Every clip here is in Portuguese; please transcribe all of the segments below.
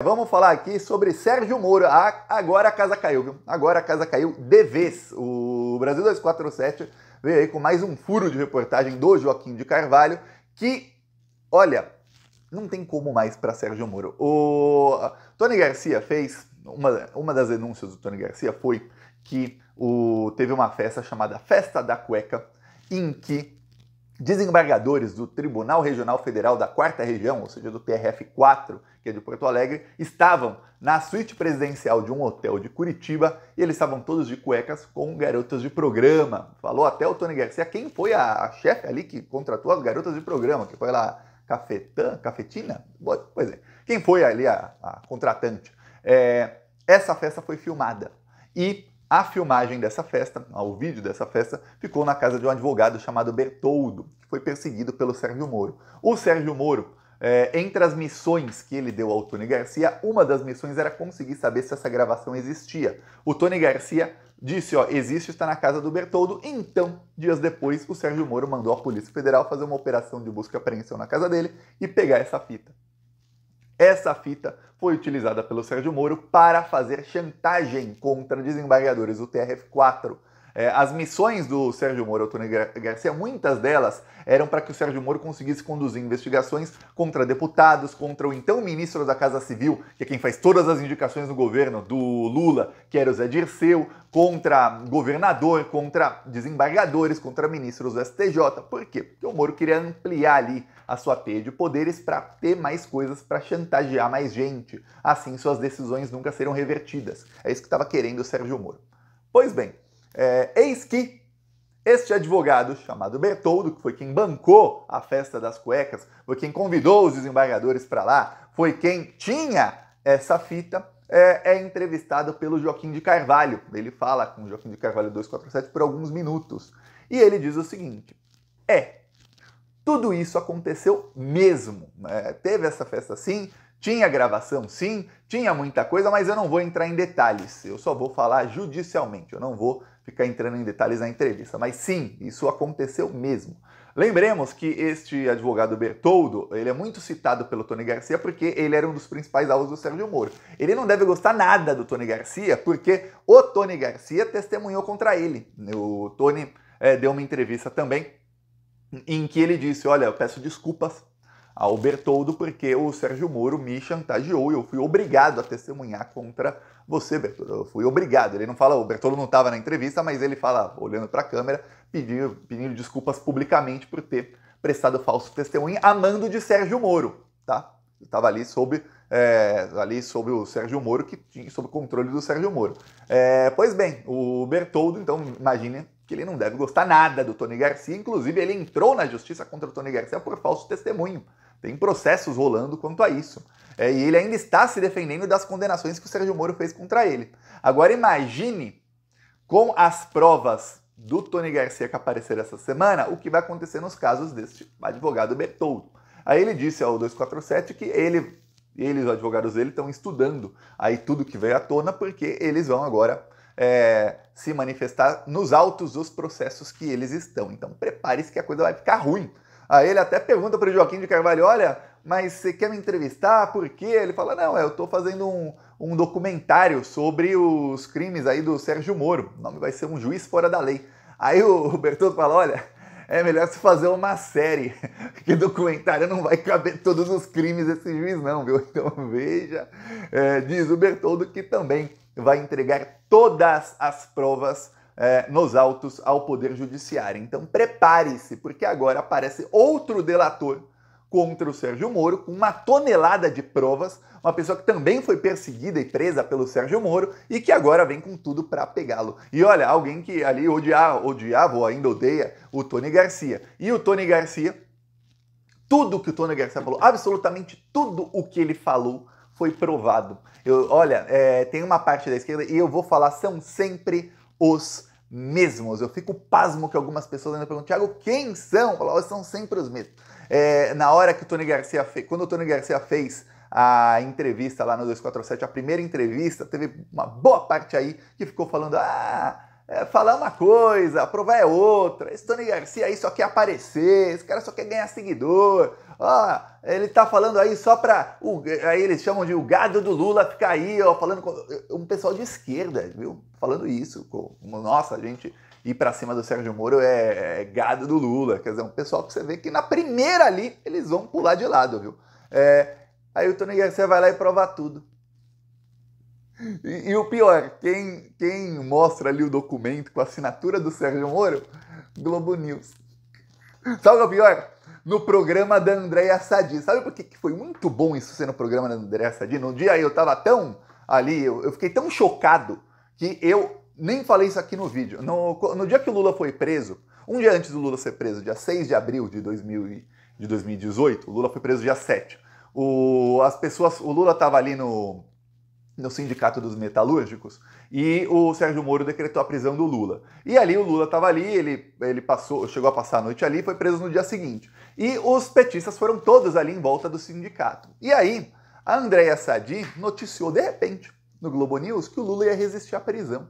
Vamos falar aqui sobre Sérgio Moro. Ah, agora a casa caiu, viu? Agora a casa caiu de vez. O Brasil 247 veio aí com mais um furo de reportagem do Joaquim de Carvalho, que, olha, não tem como mais para Sérgio Moro. O Tony Garcia fez, uma, uma das denúncias do Tony Garcia foi que o, teve uma festa chamada Festa da Cueca, em que Desembargadores do Tribunal Regional Federal da Quarta Região, ou seja, do TRF4, que é de Porto Alegre, estavam na suíte presidencial de um hotel de Curitiba e eles estavam todos de cuecas com garotas de programa. Falou até o Tony Garcia, é quem foi a, a chefe ali que contratou as garotas de programa, que foi lá Cafetã, Cafetina? Pois é, quem foi ali a, a contratante? É, essa festa foi filmada e a filmagem dessa festa, o vídeo dessa festa, ficou na casa de um advogado chamado Bertoldo, que foi perseguido pelo Sérgio Moro. O Sérgio Moro, é, entre as missões que ele deu ao Tony Garcia, uma das missões era conseguir saber se essa gravação existia. O Tony Garcia disse, ó, existe, está na casa do Bertoldo. Então, dias depois, o Sérgio Moro mandou a Polícia Federal fazer uma operação de busca e apreensão na casa dele e pegar essa fita. Essa fita foi utilizada pelo Sérgio Moro para fazer chantagem contra desembargadores do TRF4 é, as missões do Sérgio Moro e Antônio Garcia, muitas delas eram para que o Sérgio Moro conseguisse conduzir investigações contra deputados, contra o então ministro da Casa Civil, que é quem faz todas as indicações do governo do Lula, que era o Zé Dirceu, contra governador, contra desembargadores, contra ministros do STJ. Por quê? Porque o Moro queria ampliar ali a sua teia de poderes para ter mais coisas para chantagear mais gente. Assim, suas decisões nunca serão revertidas. É isso que estava querendo o Sérgio Moro. Pois bem, é, eis que este advogado, chamado Bertoldo, que foi quem bancou a festa das cuecas, foi quem convidou os desembargadores para lá, foi quem tinha essa fita, é, é, entrevistado pelo Joaquim de Carvalho. Ele fala com o Joaquim de Carvalho 247 por alguns minutos. E ele diz o seguinte: é, tudo isso aconteceu mesmo. É, teve essa festa sim, tinha gravação sim, tinha muita coisa, mas eu não vou entrar em detalhes. Eu só vou falar judicialmente, eu não vou ficar entrando em detalhes na entrevista. Mas sim, isso aconteceu mesmo. Lembremos que este advogado Bertoldo, ele é muito citado pelo Tony Garcia porque ele era um dos principais alvos do Sérgio Moro. Ele não deve gostar nada do Tony Garcia porque o Tony Garcia testemunhou contra ele. O Tony é, deu uma entrevista também em que ele disse, olha, eu peço desculpas ao Bertoldo, porque o Sérgio Moro me chantageou e eu fui obrigado a testemunhar contra você, Bertoldo. Eu fui obrigado. Ele não fala, o Bertoldo não estava na entrevista, mas ele fala, olhando para a câmera, pedindo, pedindo desculpas publicamente por ter prestado falso testemunho, amando de Sérgio Moro, tá? Estava ali sob é, ali sobre o Sérgio Moro, que tinha sob controle do Sérgio Moro. É, pois bem, o Bertoldo, então, imagine que ele não deve gostar nada do Tony Garcia, inclusive ele entrou na justiça contra o Tony Garcia por falso testemunho. Tem processos rolando quanto a isso. É, e ele ainda está se defendendo das condenações que o Sérgio Moro fez contra ele. Agora imagine, com as provas do Tony Garcia que apareceram essa semana, o que vai acontecer nos casos deste advogado Bertoldo. Aí ele disse ao 247 que ele eles, os advogados dele, estão estudando aí tudo que veio à tona, porque eles vão agora é, se manifestar nos autos dos processos que eles estão. Então prepare-se que a coisa vai ficar ruim. Aí ele até pergunta para o Joaquim de Carvalho: olha, mas você quer me entrevistar? Por quê? Ele fala: não, eu estou fazendo um, um documentário sobre os crimes aí do Sérgio Moro. O nome vai ser Um Juiz Fora da Lei. Aí o Bertoldo fala: olha, é melhor se fazer uma série, porque documentário não vai caber todos os crimes desse juiz, não, viu? Então veja, é, diz o Bertoldo que também vai entregar todas as provas é, nos autos ao Poder Judiciário. Então prepare-se, porque agora aparece outro delator contra o Sérgio Moro, com uma tonelada de provas, uma pessoa que também foi perseguida e presa pelo Sérgio Moro e que agora vem com tudo para pegá-lo. E olha, alguém que ali odiava, odiava ou ainda odeia o Tony Garcia. E o Tony Garcia, tudo que o Tony Garcia falou, absolutamente tudo o que ele falou foi provado. Eu, olha, é, tem uma parte da esquerda e eu vou falar, são sempre os mesmos. Eu fico pasmo que algumas pessoas ainda perguntam, Thiago, quem são? Eu falo, são sempre os mesmos. É, na hora que o Tony Garcia fez, quando o Tony Garcia fez a entrevista lá no 247, a primeira entrevista, teve uma boa parte aí que ficou falando, ah, é, falar uma coisa, aprovar é outra. Esse Tony Garcia aí só quer aparecer, esse cara só quer ganhar seguidor. Ó, ele tá falando aí só pra. O, aí eles chamam de o gado do Lula ficar aí, ó, falando com. Um pessoal de esquerda, viu? Falando isso. Com, nossa, a gente ir pra cima do Sérgio Moro é, é, gado do Lula. Quer dizer, um pessoal que você vê que na primeira ali eles vão pular de lado, viu? É, aí o Tony Garcia vai lá e prova tudo. E, e, o pior, quem, quem mostra ali o documento com a assinatura do Sérgio Moro? Globo News. Sabe o é pior? No programa da Andréa Sadi. Sabe por que, que foi muito bom isso ser no programa da Andréa Sadi? No dia eu tava tão ali, eu, eu fiquei tão chocado que eu nem falei isso aqui no vídeo. No, no dia que o Lula foi preso, um dia antes do Lula ser preso, dia 6 de abril de, 2000, de 2018, o Lula foi preso dia 7. O, as pessoas, o Lula estava ali no, no Sindicato dos Metalúrgicos, e o Sérgio Moro decretou a prisão do Lula. E ali o Lula estava ali, ele, ele passou, chegou a passar a noite ali, foi preso no dia seguinte. E os petistas foram todos ali em volta do sindicato. E aí, a Andréia Sadi noticiou de repente no Globo News que o Lula ia resistir à prisão.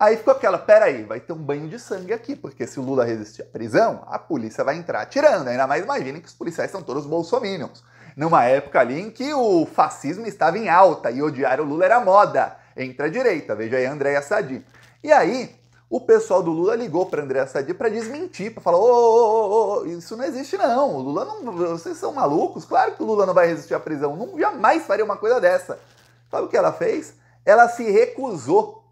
Aí ficou aquela, peraí, vai ter um banho de sangue aqui, porque se o Lula resistir à prisão, a polícia vai entrar atirando. Ainda mais imaginem que os policiais são todos bolsominions numa época ali em que o fascismo estava em alta e odiar o Lula era moda entre a direita. Veja aí Andréa Sadi. E aí, o pessoal do Lula ligou para Andréa Sadi para desmentir, para falar: ô, ô, ô, ô, isso não existe não. O Lula não. Vocês são malucos? Claro que o Lula não vai resistir à prisão. Não jamais faria uma coisa dessa. Sabe o que ela fez? Ela se recusou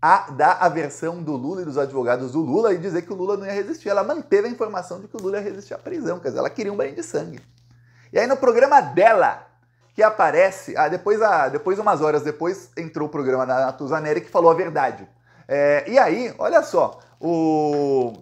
a dar a versão do Lula e dos advogados do Lula e dizer que o Lula não ia resistir. Ela manteve a informação de que o Lula ia resistir à prisão, quer dizer, ela queria um banho de sangue. E aí no programa dela, que aparece, ah, depois, ah, depois umas horas depois, entrou o programa da Natuza Neri que falou a verdade. É, e aí, olha só, o...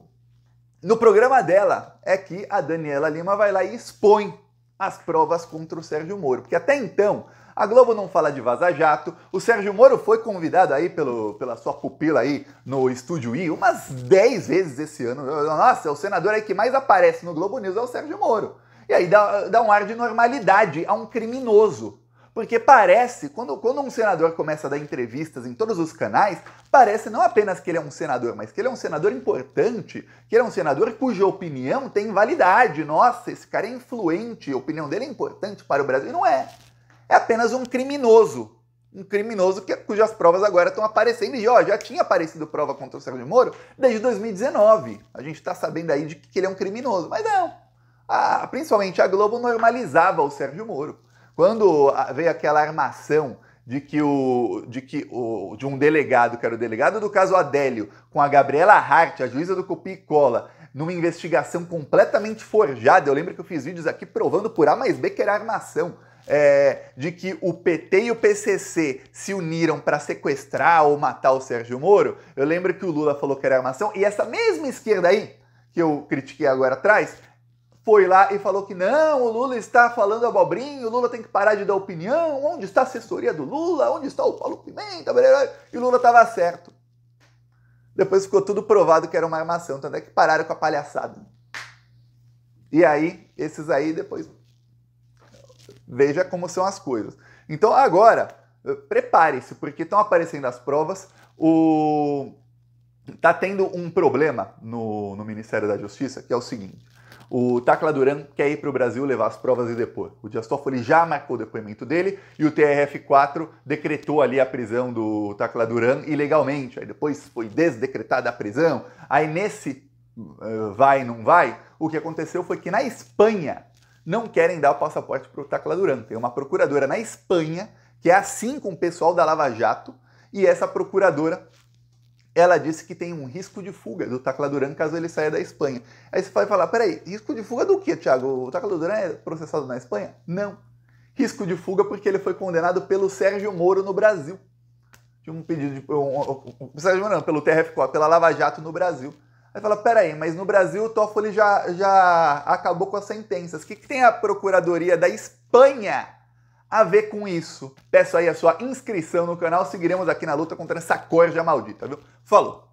no programa dela é que a Daniela Lima vai lá e expõe as provas contra o Sérgio Moro. Porque até então, a Globo não fala de Vaza Jato, o Sérgio Moro foi convidado aí pelo, pela sua pupila aí no Estúdio I umas 10 vezes esse ano. Nossa, é o senador aí que mais aparece no Globo News é o Sérgio Moro. E aí dá, dá um ar de normalidade a um criminoso. Porque parece, quando, quando um senador começa a dar entrevistas em todos os canais, parece não apenas que ele é um senador, mas que ele é um senador importante, que ele é um senador cuja opinião tem validade. Nossa, esse cara é influente, a opinião dele é importante para o Brasil. E não é. É apenas um criminoso. Um criminoso que, cujas provas agora estão aparecendo. E ó, já tinha aparecido prova contra o Sérgio Moro desde 2019. A gente está sabendo aí de que ele é um criminoso. Mas não a, principalmente a Globo normalizava o Sérgio Moro. Quando veio aquela armação de que o de que o de um delegado, que era o delegado do caso Adélio, com a Gabriela Hart, a juíza do Cupi e Cola, numa investigação completamente forjada. Eu lembro que eu fiz vídeos aqui provando por A mais B que era armação. É, de que o PT e o PCC se uniram para sequestrar ou matar o Sérgio Moro. Eu lembro que o Lula falou que era armação e essa mesma esquerda aí que eu critiquei agora atrás foi lá e falou que não, o Lula está falando abobrinho, o Lula tem que parar de dar opinião, onde está a assessoria do Lula, onde está o Paulo Pimenta, e o Lula estava certo. Depois ficou tudo provado que era uma armação, tanto é que pararam com a palhaçada. E aí, esses aí depois. Veja como são as coisas. Então agora, prepare-se, porque estão aparecendo as provas. O... Tá tendo um problema no, no Ministério da Justiça, que é o seguinte o Tacla Duran quer ir para o Brasil levar as provas e depor. O Dias Toffoli já marcou o depoimento dele e o TRF4 decretou ali a prisão do Tacla Duran ilegalmente. Aí depois foi desdecretada a prisão. Aí nesse uh, vai, não vai, o que aconteceu foi que na Espanha não querem dar o passaporte para o Tacla Duran. Tem uma procuradora na Espanha que é assim com o pessoal da Lava Jato e essa procuradora ela disse que tem um risco de fuga do Tacla Duran caso ele saia da Espanha. Aí você vai falar, peraí, risco de fuga do que, Thiago? O Tacla Duran é processado na Espanha? Não. Risco de fuga porque ele foi condenado pelo Sérgio Moro no Brasil. Tinha um pedido de... Um, um, Sérgio Moro não, pelo TRF4, pela Lava Jato no Brasil. Aí fala, peraí, mas no Brasil o Toffoli já, já acabou com as sentenças. O que, que tem a Procuradoria da Espanha a ver com isso. Peço aí a sua inscrição no canal, seguiremos aqui na luta contra essa corja maldita, viu? Falou!